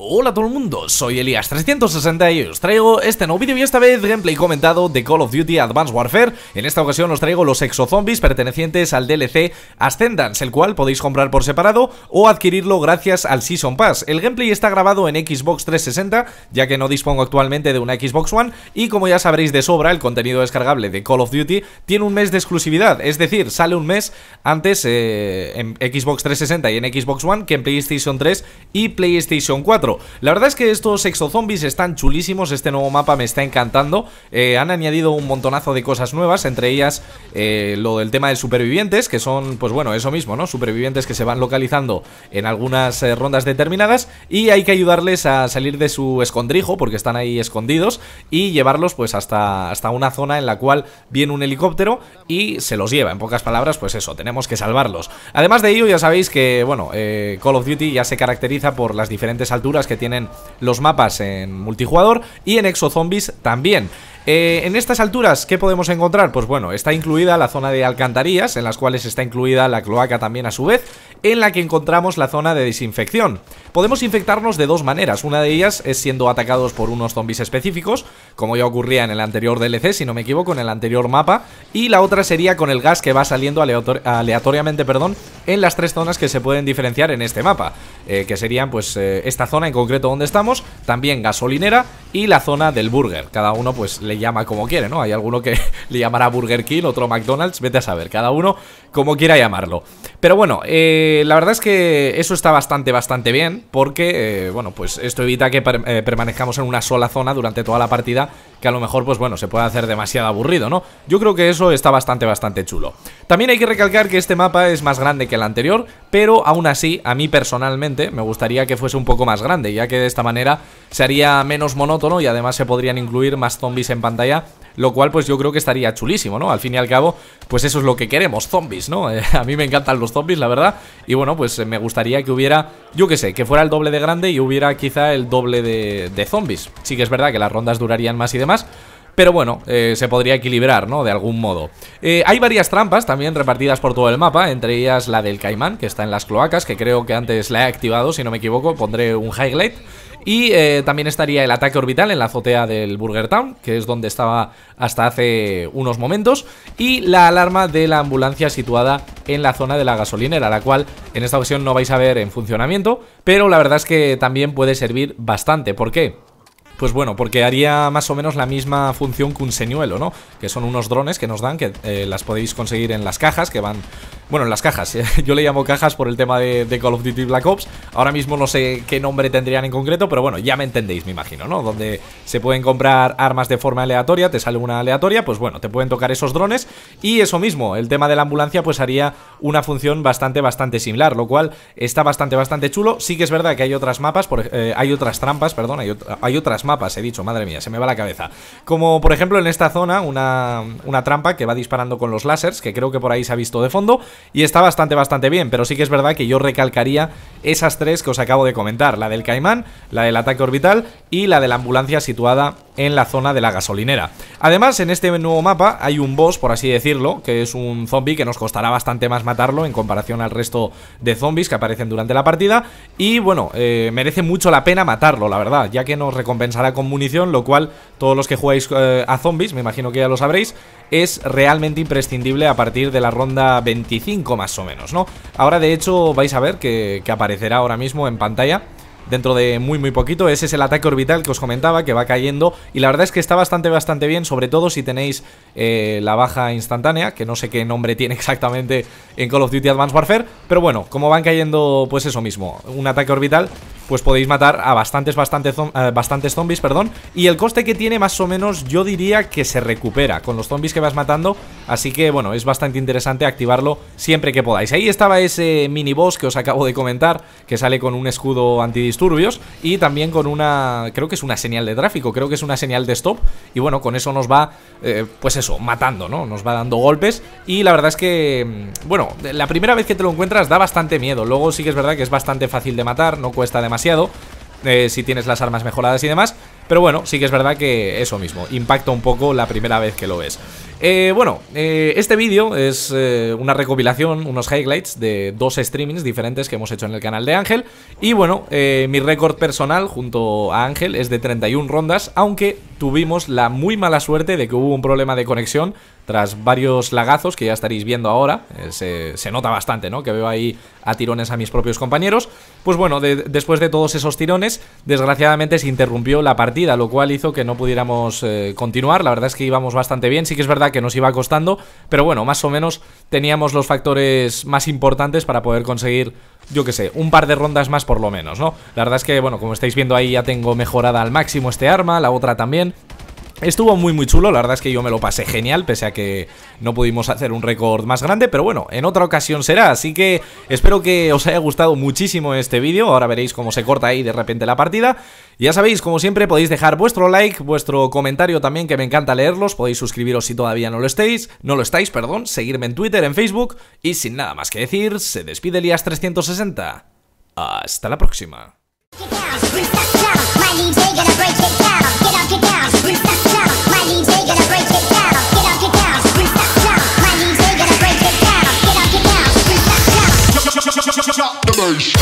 Hola a todo el mundo, soy elias 360 y os traigo este nuevo vídeo y esta vez gameplay comentado de Call of Duty Advanced Warfare. En esta ocasión os traigo los exozombies pertenecientes al DLC Ascendance, el cual podéis comprar por separado o adquirirlo gracias al Season Pass. El gameplay está grabado en Xbox 360, ya que no dispongo actualmente de una Xbox One y como ya sabréis de sobra, el contenido descargable de Call of Duty tiene un mes de exclusividad, es decir, sale un mes antes eh, en Xbox 360 y en Xbox One que en PlayStation 3 y PlayStation 4. La verdad es que estos exozombies están chulísimos, este nuevo mapa me está encantando. Eh, han añadido un montonazo de cosas nuevas, entre ellas eh, lo del tema de supervivientes, que son, pues bueno, eso mismo, ¿no? Supervivientes que se van localizando en algunas eh, rondas determinadas y hay que ayudarles a salir de su escondrijo, porque están ahí escondidos, y llevarlos pues hasta, hasta una zona en la cual viene un helicóptero y se los lleva. En pocas palabras, pues eso, tenemos que salvarlos. Además de ello, ya sabéis que, bueno, Call of Duty ya se caracteriza por las diferentes alturas que tienen los mapas en multijugador y en Exozombies también. Eh, en estas alturas, ¿qué podemos encontrar? Pues bueno, está incluida la zona de alcantarillas, en las cuales está incluida la cloaca también a su vez en la que encontramos la zona de desinfección. Podemos infectarnos de dos maneras, una de ellas es siendo atacados por unos zombies específicos, como ya ocurría en el anterior DLC, si no me equivoco, en el anterior mapa, y la otra sería con el gas que va saliendo aleatoriamente perdón, en las tres zonas que se pueden diferenciar en este mapa, eh, que serían pues eh, esta zona en concreto donde estamos, también gasolinera y la zona del burger. Cada uno pues le llama como quiere, ¿no? Hay alguno que le llamará Burger King, otro McDonald's, vete a saber, cada uno como quiera llamarlo. Pero bueno, eh, la verdad es que eso está bastante, bastante bien, porque, eh, bueno, pues esto evita que eh, permanezcamos en una sola zona durante toda la partida, que a lo mejor, pues bueno, se puede hacer demasiado aburrido, ¿no? Yo creo que eso está bastante, bastante chulo. También hay que recalcar que este mapa es más grande que el anterior, pero aún así, a mí personalmente, me gustaría que fuese un poco más grande, ya que de esta manera se haría menos monótono y además se podrían incluir más zombies en pantalla lo cual pues yo creo que estaría chulísimo, ¿no? Al fin y al cabo, pues eso es lo que queremos, zombies, ¿no? a mí me encantan los zombies, la verdad, y bueno, pues me gustaría que hubiera, yo qué sé, que fuera el doble de grande y hubiera quizá el doble de, de zombies. Sí que es verdad que las rondas durarían más y demás, pero bueno, eh, se podría equilibrar, ¿no? De algún modo. Eh, hay varias trampas también repartidas por todo el mapa, entre ellas la del caimán, que está en las cloacas, que creo que antes la he activado, si no me equivoco, pondré un highlight. Y eh, también estaría el ataque orbital en la azotea del Burger Town, que es donde estaba hasta hace unos momentos. Y la alarma de la ambulancia situada en la zona de la gasolinera, la cual en esta ocasión no vais a ver en funcionamiento, pero la verdad es que también puede servir bastante. ¿Por qué? Pues bueno, porque haría más o menos la misma función que un señuelo, ¿no? Que son unos drones que nos dan, que eh, las podéis conseguir en las cajas, que van... Bueno, en las cajas, ¿eh? yo le llamo cajas por el tema de, Call of Duty Black Ops Ahora mismo no sé qué nombre tendrían en concreto, pero bueno, ya me entendéis, me imagino, ¿no? Donde se pueden comprar armas de forma aleatoria, te sale una aleatoria, pues bueno, te pueden tocar esos drones Y eso mismo, el tema de la ambulancia pues haría una función bastante, bastante similar Lo cual está bastante, bastante chulo Sí que es verdad que hay otras mapas, eh, hay otras trampas, perdón, hay, hay otras mapas, he dicho, madre mía, se me va la cabeza. Como por ejemplo en esta zona, una, trampa que va disparando con los lásers, que creo que por ahí se ha visto de fondo, y está bastante, bastante bien, pero sí que es verdad que yo recalcaría esas tres que os acabo de comentar, la del caimán, la del ataque orbital y la de la ambulancia situada en la zona de la gasolinera. Además, en este nuevo mapa hay un boss, por así decirlo, que es un zombie que nos costará bastante más matarlo en comparación al resto de zombies que aparecen durante la partida. Y bueno, eh, merece mucho la pena matarlo, la verdad, ya que nos recompensará con munición, lo cual todos los que jugáis eh, a zombies, me imagino que ya lo sabréis, es realmente imprescindible a partir de la ronda 25 más o menos, ¿no? Ahora de hecho vais a ver que aparecerá ahora mismo en pantalla dentro de muy muy poquito. Ese es el ataque orbital que os comentaba, que va cayendo. Y la verdad es que está bastante bastante bien, sobre todo si tenéis eh, la baja instantánea, que no sé qué nombre tiene exactamente en Call of Duty Advanced Warfare. Pero bueno, como van cayendo pues eso mismo, un ataque orbital pues podéis matar a bastantes, bastantes, eh, bastantes zombies, perdón. Y el coste que tiene más o menos yo diría que se recupera con los zombies que vas matando. Así que bueno, es bastante interesante activarlo siempre que podáis. Ahí estaba ese mini boss que os acabo de comentar, que sale con un escudo antidisturbios y también con una, creo que es una señal de tráfico, creo que es una señal de stop. Y bueno, con eso nos va, eh, pues eso, matando, ¿no? Nos va dando golpes y la verdad es que, mm, bueno, la primera vez que te lo encuentras da bastante miedo. Luego sí que es verdad que es bastante fácil de matar, no cuesta demasiado eh, si tienes las armas mejoradas y demás. Pero bueno, sí que es verdad que eso mismo, impacta un poco la primera vez que lo ves. Eh, bueno, eh, este vídeo es eh, una recopilación, unos highlights de dos streamings diferentes que hemos hecho en el canal de Ángel. Y bueno, mi récord personal junto a Ángel es de 31 rondas, aunque tuvimos la muy mala suerte de que hubo un problema de conexión tras varios lagazos que ya estaréis viendo ahora. Se, nota bastante, ¿no? Que veo ahí a tirones a mis propios compañeros. Pues bueno, después de todos esos tirones, desgraciadamente se interrumpió la partida, lo cual hizo que no pudiéramos continuar. La verdad es que íbamos bastante bien. Sí que es verdad que nos iba costando, pero bueno, más o menos teníamos los factores más importantes para poder conseguir, yo que sé, un par de rondas más por lo menos, ¿no? La verdad es que, bueno, como estáis viendo ahí ya tengo mejorada al máximo este arma, la otra también, Estuvo muy muy chulo, la verdad es que yo me lo pasé genial, pese a que no pudimos hacer un récord más grande, pero bueno, en otra ocasión será, así que espero que os haya gustado muchísimo este vídeo, ahora veréis cómo se corta ahí de repente la partida, ya sabéis, como siempre podéis dejar vuestro like, vuestro comentario también, que me encanta leerlos, podéis suscribiros si todavía no lo estáis, no lo estáis, perdón, seguirme en Twitter, en Facebook, y sin nada más que decir, se despide Elías360, hasta la próxima. Nation.